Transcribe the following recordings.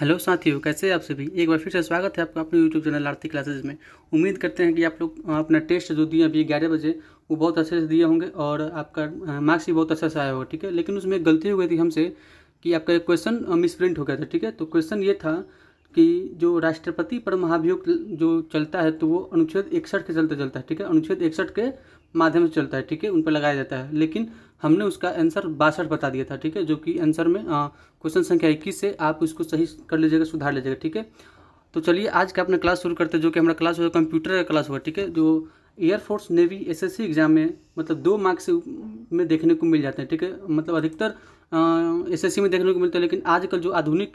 hello साथियों कैसे आप सभी एक बार फिर से स्वागत है आपका अपने यूट्यूब चैनल आरती क्लासेज में उम्मीद करते हैं कि आप लोग अपना टेस्ट जो दिए अभी ग्यारह बजे वो बहुत अच्छे से दिए होंगे और आपका मार्क्स भी बहुत अच्छा से आया होगा ठीक है लेकिन उसमें एक गलती हो गई थी हमसे कि आपका एक क्वेश्चन मिस प्रिंट हो गया था ठीक है तो क्वेश्चन ये था कि जो राष्ट्रपति पर महाभियोग जो चलता है तो वो अनुच्छेद इकसठ के चलते चलता है ठीक है अनुच्छेद इकसठ के माध्यम से चलता है ठीक है उन पर लगाया जाता है लेकिन हमने उसका आंसर बासठ बता दिया था ठीक है जो कि आंसर में क्वेश्चन संख्या इक्कीस से आप उसको सही कर लीजिएगा सुधार लीजिएगा ठीक है तो चलिए आज का अपना क्लास शुरू करते हैं जो कि हमारा क्लास होगा कंप्यूटर का क्लास होगा ठीक है जो एयरफोर्स नेवी एसएससी एग्जाम में मतलब दो मार्क्स में देखने को मिल जाते हैं ठीक है मतलब अधिकतर एसएससी में देखने को मिलता है लेकिन आजकल जो आधुनिक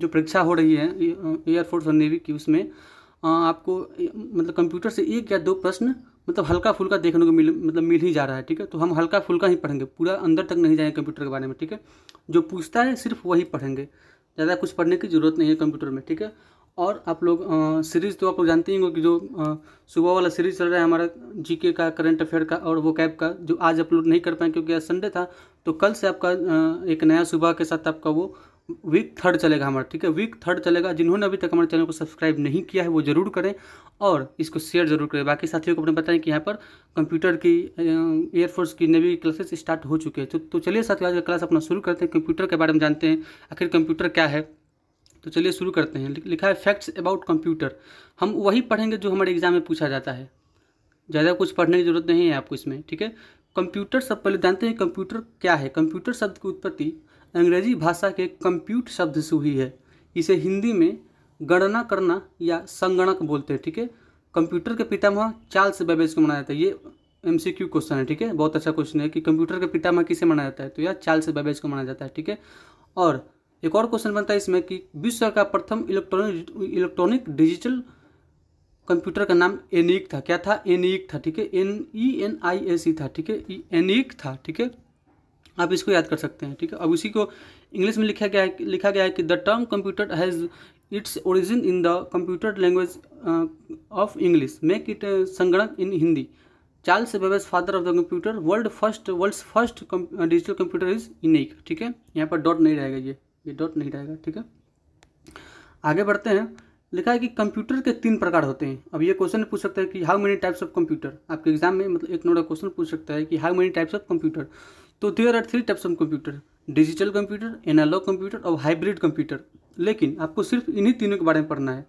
जो परीक्षा हो रही है एयरफोर्स और नेवी की उसमें आ, आपको मतलब कंप्यूटर से एक या दो प्रश्न मतलब हल्का फुल्का देखने को मिल मतलब मिल ही जा रहा है ठीक है तो हम हल्का फुल्का ही पढ़ेंगे पूरा अंदर तक नहीं जाएंगे कंप्यूटर के बारे में ठीक है जो पूछता है सिर्फ वही पढ़ेंगे ज़्यादा कुछ पढ़ने की ज़रूरत नहीं है कंप्यूटर में ठीक है और आप लोग सीरीज़ तो आप लोग जानते ही होंगे कि जो सुबह वाला सीरीज़ चल रहा है हमारा जीके का करंट अफेयर का और वो कैब का जो आज अपलोड नहीं कर पाए क्योंकि आज संडे था तो कल से आपका आ, एक नया सुबह के साथ आपका वो वीक थर्ड चलेगा हमारा ठीक है वीक थर्ड चलेगा जिन्होंने अभी तक हमारे चैनल को सब्सक्राइब नहीं किया है वो जरूर करें और इसको शेयर जरूर करें बाकी साथियों को अपने बताएं कि यहाँ पर कंप्यूटर की एयरफोर्स की नवी क्लासेस स्टार्ट हो चुके हैं तो, तो चलिए साथियों आज का क्लास अपना शुरू करते हैं कंप्यूटर के बारे में जानते हैं आखिर कंप्यूटर क्या है तो चलिए शुरू करते हैं लिखा है फैक्ट्स अबाउट कंप्यूटर हम वही पढ़ेंगे जो हमारे एग्जाम में पूछा जाता है ज़्यादा कुछ पढ़ने की जरूरत नहीं है आपको इसमें ठीक है कंप्यूटर सब पहले जानते हैं कंप्यूटर क्या है कंप्यूटर शब्द की उत्पत्ति अंग्रेजी भाषा के कंप्यूट शब्द से हुई है इसे हिंदी में गणना करना या संगणक बोलते हैं ठीक है कंप्यूटर के पितामह चार्ल्स बेबेज को मनाया जाता है ये एमसीक्यू क्वेश्चन है ठीक है बहुत अच्छा क्वेश्चन है कि कंप्यूटर के पितामह किसे मनाया जाता है तो यह चार्ल्स बेबेज को मनाया जाता है ठीक है और एक और क्वेश्चन बनता है इसमें कि विश्व का प्रथम इलेक्ट्रॉनिक इलेक्ट्रॉनिक डिजिटल कंप्यूटर का नाम एनिक था क्या था एनिक था ठीक है एन ई एन आई ए सी था ठीक है एनिक था ठीक है आप इसको याद कर सकते हैं ठीक है अब उसी को इंग्लिश में लिखा गया है लिखा गया है कि the term computer has its origin in the computer language of English make it संगणक in Hindi Charles Babbage father of the computer world first world first digital computer is unique ठीक है यहाँ पर डॉट नहीं रहेगा ये ये डॉट नहीं रहेगा ठीक है आगे बढ़ते हैं लिखा है कि कंप्यूटर के तीन प्रकार होते हैं अब ये क्वेश्चन पूछ सकता है कि how many types of computer आपके एग्जाम में मतलब एक नंबर क्वेश्चन पूछ सकता है कि how many types of computer तो there are three types of computer digital computer analogue computer और हाइब्रिड कंप्यूटर लेकिन आपको सिर्फ इन्हीं तीनों के बारे में पढ़ना है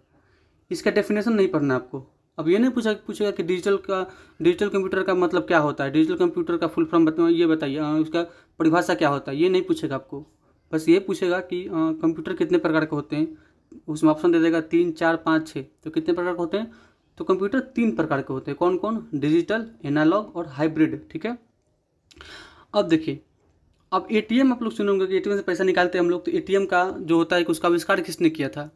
इसका डेफिनेशन नहीं पढ़ना आपको अब ये नहीं पूछा पूछेगा कि डिजिटल का डिजिटल कंप्यूटर का मतलब क्या होता है डिजिटल कंप्यूटर का फुल फॉर्म बताओ ये बताइए उसका परिभाषा क्या होता है ये नहीं पूछेगा आपको बस ये पूछेगा कि कंप्यूटर कितने प्रकार के होते हैं उसमें ऑप्शन दे देगा तीन चार पाँच छः तो कितने प्रकार के होते हैं तो कंप्यूटर तीन प्रकार के होते हैं कौन कौन डिजिटल एनालॉग और हाइब्रिड ठीक है अब देखिए अब एटीएम आप लोग सुनोगे कि एटीएम से पैसा निकालते हैं हम लोग तो एटीएम का जो होता है कि उसका आविष्कार किसने किया था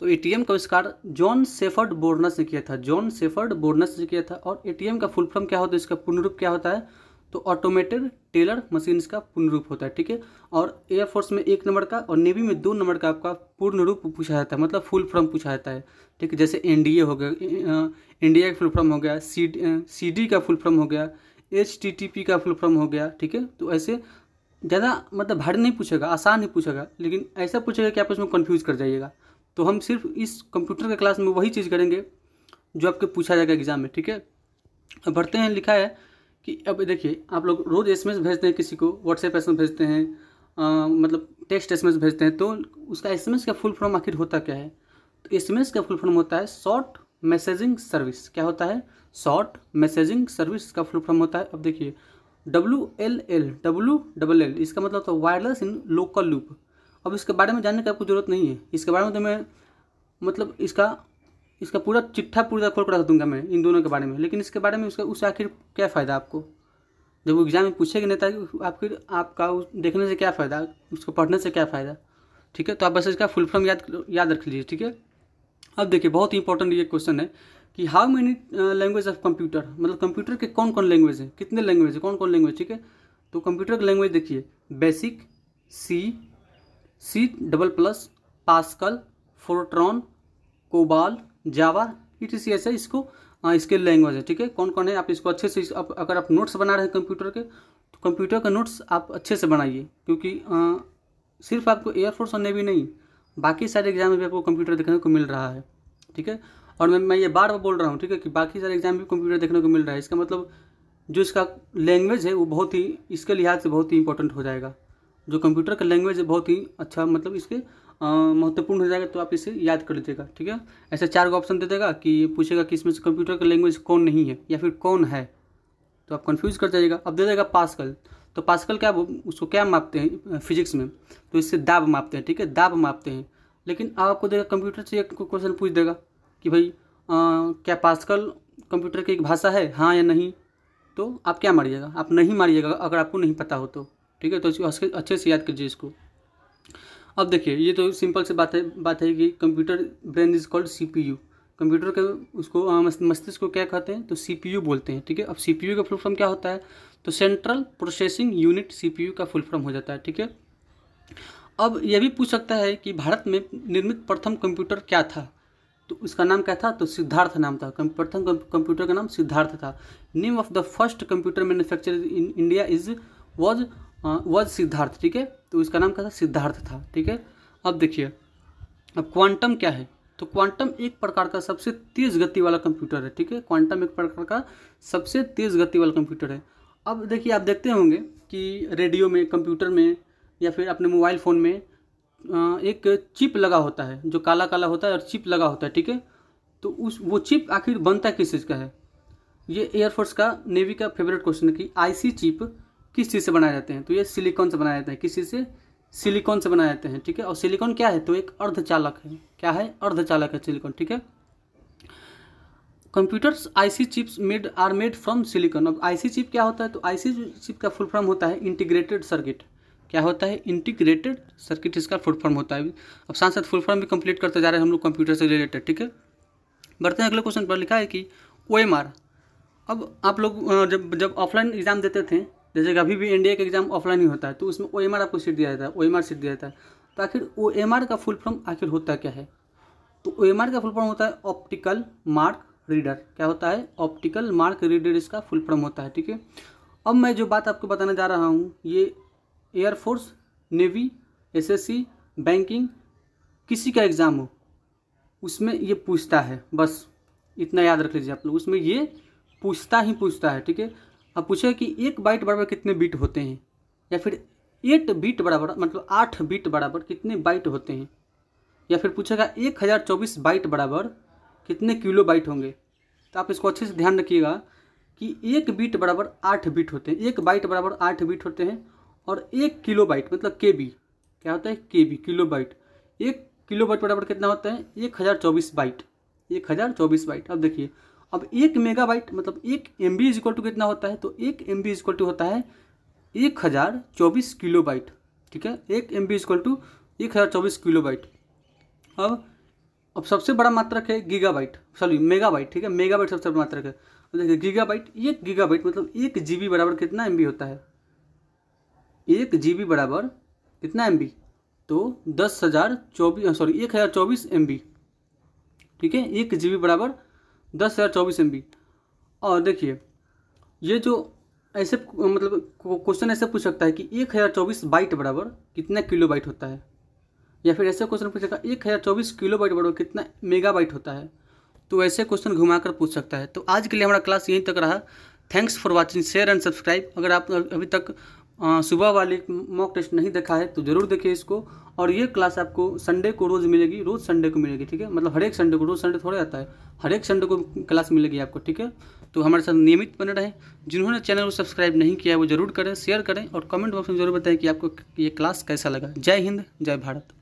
तो एटीएम का आविष्कार जॉन सेफर्ड बोर्नस ने किया था जॉन सेफर्ड बोर्नस ने किया था और एटीएम का फुल फॉर्म क्या होता है इसका पूर्ण रूप क्या होता है तो ऑटोमेटेड टेलर मशीन इसका पूर्ण रूप होता है ठीक है और एयरफोर्स में एक नंबर का और नेवी में दो नंबर का आपका पूर्ण रूप पूछा जाता है मतलब फुल फॉर्म पूछा जाता है ठीक है जैसे एनडीए हो गया इंडिया का फुल फॉर्म हो गया सी सी डी का फुल फॉर्म हो गया एच टी टी पी का फुल फॉर्म हो गया ठीक है तो ऐसे ज़्यादा मतलब भारी नहीं पूछेगा आसान नहीं पूछेगा लेकिन ऐसा पूछेगा कि आप उसमें कन्फ्यूज़ कर जाइएगा तो हम सिर्फ इस कंप्यूटर के क्लास में वही चीज़ करेंगे जो आपके पूछा जाएगा एग्जाम में ठीक है अब बढ़ते हैं लिखा है कि अब देखिए आप लोग रोज़ एस भेजते हैं किसी को व्हाट्सएप एस भेजते हैं आ, मतलब टेक्स्ट एस भेजते हैं तो उसका एस का फुल फॉर्म आखिर होता क्या है तो एस का फुल फॉर्म होता है शॉर्ट मैसेजिंग सर्विस क्या होता है शॉर्ट मैसेजिंग सर्विस का फुल फॉर्म होता है अब देखिए W L L W double L इसका मतलब होता है वायरलेस इन लोकल लूप अब इसके बारे में जानने की आपको ज़रूरत नहीं है इसके बारे में तो मैं मतलब इसका इसका पूरा चिट्ठा पूरा खोल कर दूंगा मैं इन दोनों के बारे में लेकिन इसके बारे में उसका उससे आखिर क्या फ़ायदा आपको जब वो एग्ज़ाम में नहीं नेता आखिर आपका देखने से क्या फ़ायदा उसको पढ़ने से क्या फ़ायदा ठीक है तो आप बस इसका फुल फॉर्म याद याद रख लीजिए ठीक है अब देखिए बहुत इंपॉर्टेंट ये क्वेश्चन है कि how many language of computer मतलब कंप्यूटर के कौन कौन लैंग्वेज है कितने लैंग्वेज है कौन कौन लैंग्वेज ठीक है तो कंप्यूटर की लैंग्वेज देखिए BASIC C C double plus Pascal FORTRAN COBOL Java E T C इसको आ, uh, इसके लैंग्वेज है ठीक है कौन कौन है आप इसको अच्छे से आप अगर आप नोट्स बना रहे हैं कंप्यूटर के तो कंप्यूटर का नोट्स आप अच्छे से बनाइए क्योंकि आ, uh, सिर्फ आपको एयरफोर्स और नेवी नहीं बाकी सारे एग्जाम में भी आपको कंप्यूटर देखने को मिल रहा है ठीक है और मैं मैं ये बार बार बोल रहा हूँ ठीक है कि बाकी सारे एग्जाम भी कंप्यूटर देखने को मिल रहा है इसका मतलब जो इसका लैंग्वेज है वो बहुत ही इसके लिहाज से बहुत ही इंपॉर्टेंट हो जाएगा जो कंप्यूटर का लैंग्वेज है बहुत ही अच्छा मतलब इसके महत्वपूर्ण हो जाएगा तो आप इसे याद कर लीजिएगा ठीक है ऐसे चार को ऑप्शन दे देगा कि पूछेगा कि इसमें से कंप्यूटर का लैंग्वेज कौन नहीं है या फिर कौन है तो आप कन्फ्यूज़ कर जाइएगा अब दे देगा पास्कल तो पास्कल क्या उसको क्या मापते हैं फिजिक्स में तो इससे दाब मापते हैं ठीक है दाब मापते हैं लेकिन अब आपको देगा कंप्यूटर से एक क्वेश्चन पूछ देगा कि भाई आ, क्या पास्कल कंप्यूटर की एक भाषा है हाँ या नहीं तो आप क्या मारिएगा आप नहीं मारिएगा अगर आपको नहीं पता हो तो ठीक है तो इसको अच्छे से याद कीजिए इसको अब देखिए ये तो सिंपल से बात है बात है कि computer brain is called C P U computer के उसको हाँ, मस्तिष्क को क्या कहते हैं तो सीपीयू बोलते हैं ठीक है अब सीपीयू का फुल फॉर्म क्या होता है तो सेंट्रल प्रोसेसिंग यूनिट सीपीयू का फुल फॉर्म हो जाता है ठीक है अब यह भी पूछ सकता है कि भारत में निर्मित प्रथम कंप्यूटर क्या था तो उसका नाम क्या था तो सिद्धार्थ नाम था प्रथम कंप्यूटर का नाम सिद्धार्थ था name of the first computer manufacture in India is was was Siddharth ठीक है तो इसका नाम क्या था सिद्धार्थ था ठीक है अब देखिए अब क्वांटम क्या है तो क्वांटम एक प्रकार का सबसे तेज़ गति वाला कंप्यूटर है ठीक है क्वांटम एक प्रकार का सबसे तेज़ गति वाला कंप्यूटर है अब देखिए आप देखते होंगे कि रेडियो में कंप्यूटर में या फिर अपने मोबाइल फ़ोन में एक चिप लगा होता है जो काला काला होता है और चिप लगा होता है ठीक है तो उस वो चिप आखिर बनता किस चीज़ का है ये एयरफोर्स का नेवी का फेवरेट क्वेश्चन है कि आईसी चिप किस चीज़ से बनाए जाते हैं तो ये सिलिकॉन से बनाया जाता है किस चीज़ से सिलिकॉन से बनाए जाते हैं ठीक है और सिलिकॉन क्या है तो एक अर्धचालक है क्या है अर्धचालक है सिलिकॉन ठीक है computers IC chips made are made from silicon अब आईसी चिप क्या होता है तो आईसी चिप का फुल फॉर्म होता है इंटीग्रेटेड सर्किट क्या होता है इंटीग्रेटेड सर्किट इसका फुल फॉर्म होता है अब साथ साथ फुल फॉर्म भी कंप्लीट करते जा रहे हैं हम लोग कंप्यूटर से रिलेटेड ठीक है बढ़ते हैं अगले क्वेश्चन पर लिखा है कि ओ अब आप लोग जब जब ऑफलाइन एग्जाम देते थे जैसे कि अभी भी एनडीए का एग्जाम ऑफलाइन ही होता है तो उसमें ओ आपको सीट दिया जाता है ओ एम सीट दिया जाता है तो आखिर ओ एम का फुल फॉर्म आखिर होता क्या है तो ओ एम का फुल फॉर्म होता है ऑप्टिकल मार्क रीडर क्या होता है ऑप्टिकल मार्क रीडर इसका फुल फॉर्म होता है ठीक है अब मैं जो बात आपको बताने जा रहा हूँ ये एयरफोर्स नेवी एसएससी बैंकिंग किसी का एग्ज़ाम हो उसमें ये पूछता है बस इतना याद रख लीजिए आप लोग उसमें ये पूछता ही पूछता है ठीक है अब पूछेगा कि एक बाइट बराबर कितने बीट होते हैं या फिर एट बीट बराबर मतलब आठ बीट बराबर कितने बाइट होते हैं या फिर पूछेगा एक हज़ार चौबीस बाइट बराबर कितने किलो बाइट होंगे तो आप इसको अच्छे से ध्यान रखिएगा कि एक बीट बराबर आठ बीट होते हैं एक बाइट बराबर आठ बीट होते हैं और एक किलो बाइट मतलब के बी क्या होता है के बी किलो बाइट एक किलो बाइट बराबर कितना होता है एक हज़ार चौबीस बाइट एक हज़ार चौबीस बाइट अब देखिए अब एक मेगाबाइट मतलब एक M B is equal to कितना होता है तो एक M B is equal to होता है एक हज़ार चौबीस किलो बाइट ठीक है एक M B is equal to एक हज़ार चौबीस किलो बाइट अब अब सबसे बड़ा मात्रक है गीगाबाइट सॉरी मेगाबाइट ठीक है मेगाबाइट सबसे बड़ा मात्रक है देखिए गीगाबाइट एक गीगाबाइट मतलब एक बी बराबर कितना बी होता है एक बी बराबर कितना बी तो दस हज़ार चौबीस सॉरी एक हज़ार चौबीस एम ठीक है एक बी बराबर दस हज़ार चौबीस एम और देखिए ये जो ऐसे मतलब क्वेश्चन ऐसे पूछ सकता है कि एक हज़ार चौबीस बाइट बराबर कितना किलो बाइट होता है या फिर ऐसे क्वेश्चन पूछ सकता है एक हज़ार चौबीस किलो बाइट बराबर कितना मेगा बाइट होता है तो ऐसे क्वेश्चन घुमा कर पूछ सकता है तो आज के लिए हमारा क्लास यहीं तक रहा thanks for watching share and subscribe अगर आप अभी तक सुबह वाली मॉक टेस्ट नहीं देखा है तो ज़रूर देखिए इसको और ये क्लास आपको संडे को रोज़ मिलेगी रोज़ संडे को मिलेगी ठीक है मतलब हर एक संडे को रोज़ संडे थोड़ा आता है हर एक संडे को क्लास मिलेगी आपको ठीक है तो हमारे साथ नियमित बने रहें जिन्होंने चैनल को सब्सक्राइब नहीं किया वो जरूर करें शेयर करें और कमेंट बॉक्स में जरूर बताएं कि आपको ये क्लास कैसा लगा जय हिंद जय भारत